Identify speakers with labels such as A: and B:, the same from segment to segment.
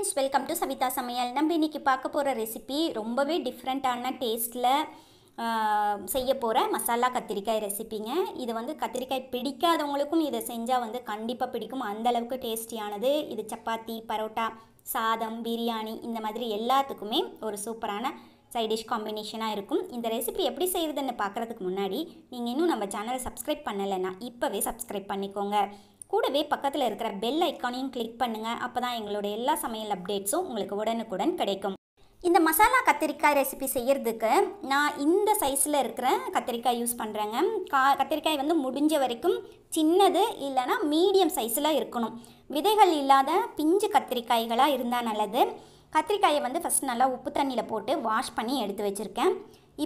A: friends welcome to Savitha சமையல் நம்ம இன்றைக்கி பார்க்க போகிற ரெசிபி ரொம்பவே டிஃப்ரெண்ட்டான டேஸ்ட்டில் செய்ய போகிற மசாலா கத்திரிக்காய் ரெசிப்பிங்க இது வந்து கத்திரிக்காய் பிடிக்காதவங்களுக்கும் இதை செஞ்சால் வந்து கண்டிப்பாக பிடிக்கும் அந்தளவுக்கு டேஸ்டியானது இது சப்பாத்தி பரோட்டா சாதம் பிரியாணி இந்த மாதிரி எல்லாத்துக்குமே ஒரு சூப்பரான சைடிஷ் காம்பினேஷனாக இருக்கும் இந்த ரெசிபி எப்படி செய்கிறதுன்னு பார்க்குறதுக்கு முன்னாடி நீங்கள் இன்னும் நம்ம சேனலை சப்ஸ்கிரைப் பண்ணலைன்னா இப்போவே சப்ஸ்கிரைப் பண்ணிக்கோங்க கூடவே பக்கத்தில் இருக்கிற பெல் ஐக்கானையும் கிளிக் பண்ணுங்கள் அப்போ தான் எங்களுடைய எல்லா சமையல் அப்டேட்ஸும் உங்களுக்கு உடனுக்குடன் கிடைக்கும் இந்த மசாலா கத்திரிக்காய் ரெசிபி செய்கிறதுக்கு நான் இந்த சைஸில் இருக்கிற கத்திரிக்காய் யூஸ் பண்ணுறேங்க கா கத்திரிக்காய் வந்து முடிஞ்ச வரைக்கும் சின்னது இல்லைனா மீடியம் சைஸில் இருக்கணும் விதைகள் இல்லாத பிஞ்சு கத்திரிக்காய்களாக இருந்தால் நல்லது கத்திரிக்காயை வந்து ஃபஸ்ட் நல்லா உப்பு தண்ணியில் போட்டு வாஷ் பண்ணி எடுத்து வச்சுருக்கேன்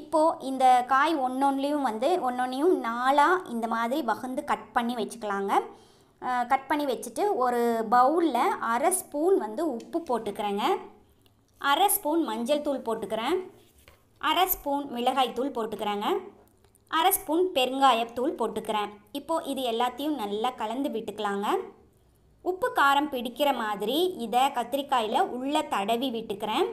A: இப்போது இந்த காய் ஒன்றொன்றுலையும் வந்து ஒன்றொன்னையும் நாளாக இந்த மாதிரி வகுந்து கட் பண்ணி வச்சுக்கலாங்க கட் பண்ணி வச்சுட்டு ஒரு பவுலில் அரை ஸ்பூன் வந்து உப்பு போட்டுக்கிறேங்க அரை ஸ்பூன் மஞ்சள் தூள் போட்டுக்கிறேன் அரை ஸ்பூன் மிளகாய் தூள் போட்டுக்கிறேங்க அரை ஸ்பூன் பெருங்காயத்தூள் போட்டுக்கிறேன் இப்போது இது எல்லாத்தையும் நல்லா கலந்து விட்டுக்கலாங்க உப்பு காரம் பிடிக்கிற மாதிரி இதை கத்திரிக்காயில் உள்ளே தடவி விட்டுக்கிறேன்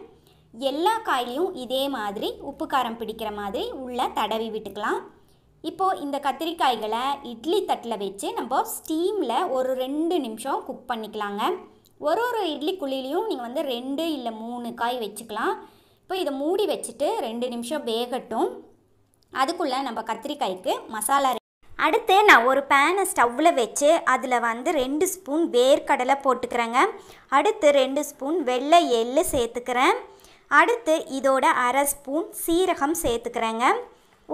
A: எல்லா காயிலையும் இதே மாதிரி உப்பு காரம் பிடிக்கிற மாதிரி உள்ளே தடவி விட்டுக்கலாம் இப்போது இந்த கத்திரிக்காய்களை இட்லி தட்டில் வச்சு நம்ம ஸ்டீமில் ஒரு ரெண்டு நிமிஷம் குக் பண்ணிக்கலாங்க ஒரு ஒரு இட்லி குழிலையும் நீங்கள் வந்து ரெண்டு இல்லை மூணு காய் வச்சுக்கலாம் இப்போ இதை மூடி வச்சுட்டு ரெண்டு நிமிஷம் வேகட்டும் அதுக்குள்ளே நம்ம கத்திரிக்காய்க்கு மசாலா அடுத்து நான் ஒரு பேனை ஸ்டவ்வில் வச்சு அதில் வந்து ரெண்டு ஸ்பூன் வேர்க்கடலை போட்டுக்கிறேங்க அடுத்து ரெண்டு ஸ்பூன் வெள்ளை எள்ளு சேர்த்துக்கிறேன் அடுத்து இதோட அரை ஸ்பூன் சீரகம் சேர்த்துக்கிறேங்க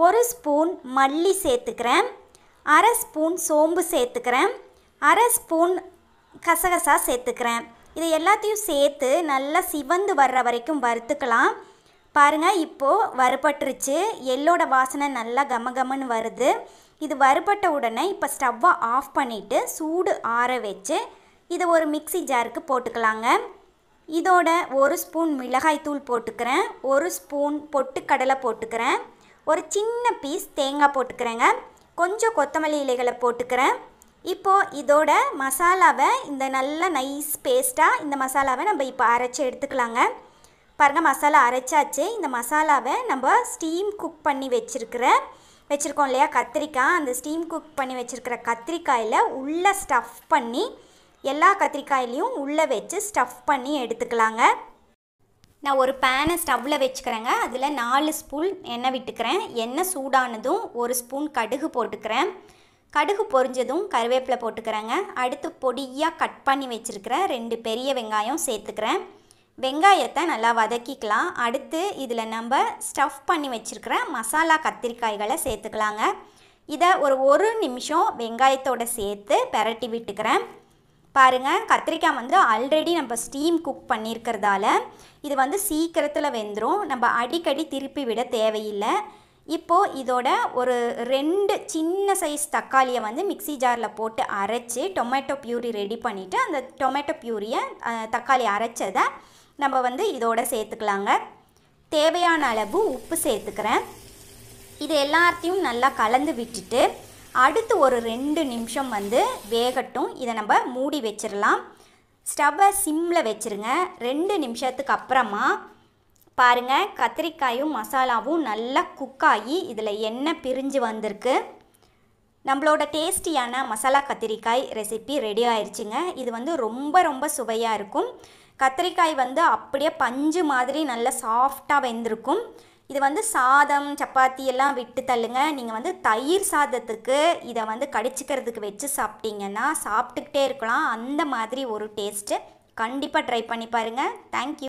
A: ஒரு ஸ்பூன் மல்லி சேர்த்துக்கிறேன் அரை ஸ்பூன் சோம்பு சேர்த்துக்கிறேன் அரை ஸ்பூன் கசகசா சேர்த்துக்கிறேன் இதை எல்லாத்தையும் சேர்த்து நல்லா சிவந்து வர்ற வரைக்கும் வறுத்துக்கலாம் பாருங்கள் இப்போது வறுபட்டுருச்சு எள்ளோட வாசனை நல்லா கமகமன்னு வருது இது வறுபட்ட உடனே இப்போ ஸ்டவ்வை ஆஃப் பண்ணிவிட்டு சூடு ஆற வச்சு இதை ஒரு மிக்சி ஜாருக்கு போட்டுக்கலாங்க இதோட ஒரு ஸ்பூன் மிளகாய்த்தூள் போட்டுக்கிறேன் ஒரு ஸ்பூன் பொட்டுக்கடலை போட்டுக்கிறேன் ஒரு சின்ன பீஸ் தேங்காய் போட்டுக்கிறேங்க கொஞ்சம் கொத்தமல்லி இலைகளை போட்டுக்கிறேன் இப்போது இதோட மசாலாவை இந்த நல்ல நைஸ் பேஸ்ட்டாக இந்த மசாலாவை நம்ம இப்போ அரைச்சி எடுத்துக்கலாங்க பாருங்கள் மசாலா அரைச்சாச்சு இந்த மசாலாவை நம்ம ஸ்டீம் குக் பண்ணி வச்சுருக்கிற வச்சுருக்கோம் இல்லையா கத்திரிக்காய் அந்த ஸ்டீம் குக் பண்ணி வச்சுருக்கிற கத்திரிக்காயில் உள்ளே ஸ்டஃப் பண்ணி எல்லா கத்திரிக்காயிலையும் உள்ளே வச்சு ஸ்டஃப் பண்ணி எடுத்துக்கலாங்க நான் ஒரு பேனை ஸ்டவ்வில் வச்சுக்கிறேங்க அதில் நாலு ஸ்பூன் எண்ணெய் விட்டுக்கிறேன் எண்ணெய் சூடானதும் ஒரு ஸ்பூன் கடுகு போட்டுக்கிறேன் கடுகு பொரிஞ்சதும் கருவேப்பிலை போட்டுக்கிறேங்க அடுத்து பொடியாக கட் பண்ணி வச்சுருக்கிறேன் ரெண்டு பெரிய வெங்காயம் சேர்த்துக்கிறேன் வெங்காயத்தை நல்லா வதக்கிக்கலாம் அடுத்து இதில் நம்ம ஸ்டஃப் பண்ணி வச்சுருக்கிற மசாலா கத்திரிக்காய்களை சேர்த்துக்கலாங்க இதை ஒரு ஒரு நிமிஷம் வெங்காயத்தோடு சேர்த்து பெரட்டி விட்டுக்கிறேன் பாருங்கள் கத்திரிக்காய் வந்து ஆல்ரெடி நம்ம ஸ்டீம் குக் பண்ணியிருக்கிறதால இது வந்து சீக்கிரத்தில் வெந்துடும் நம்ம அடிக்கடி திருப்பி விட தேவையில்லை இப்போது இதோட ஒரு ரெண்டு சின்ன சைஸ் தக்காளியை வந்து மிக்சி ஜாரில் போட்டு அரைச்சி டொமேட்டோ பியூரி ரெடி பண்ணிவிட்டு அந்த டொமேட்டோ பியூரியை தக்காளி அரைச்சதை நம்ம வந்து இதோட சேர்த்துக்கலாங்க தேவையான அளவு உப்பு சேர்த்துக்கிறேன் இது எல்லாத்தையும் நல்லா கலந்து விட்டுட்டு அடுத்து ஒரு ரெண்டு நிமிஷம் வந்து வேகட்டும் இதை நம்ம மூடி வச்சிடலாம் ஸ்டவ்வை சிம்மில் வச்சுருங்க ரெண்டு நிமிஷத்துக்கு அப்புறமா பாருங்கள் கத்திரிக்காயும் மசாலாவும் நல்லா குக்காகி இதில் எண்ணெய் பிரிஞ்சு வந்திருக்கு நம்மளோட டேஸ்டியான மசாலா கத்திரிக்காய் ரெசிபி ரெடி ஆயிடுச்சுங்க இது வந்து ரொம்ப ரொம்ப சுவையாக இருக்கும் கத்திரிக்காய் வந்து அப்படியே பஞ்சு மாதிரி நல்லா சாஃப்டாக வெந்திருக்கும் இது வந்து சாதம் சப்பாத்தி எல்லாம் விட்டு தள்ளுங்க நீங்கள் வந்து தயிர் சாதத்துக்கு இதை வந்து கடிச்சிக்கிறதுக்கு வச்சு சாப்பிட்டீங்கன்னா சாப்பிட்டுக்கிட்டே இருக்கலாம் அந்த மாதிரி ஒரு டேஸ்ட்டு கண்டிப்பாக ட்ரை பண்ணி பாருங்கள் தேங்க்யூ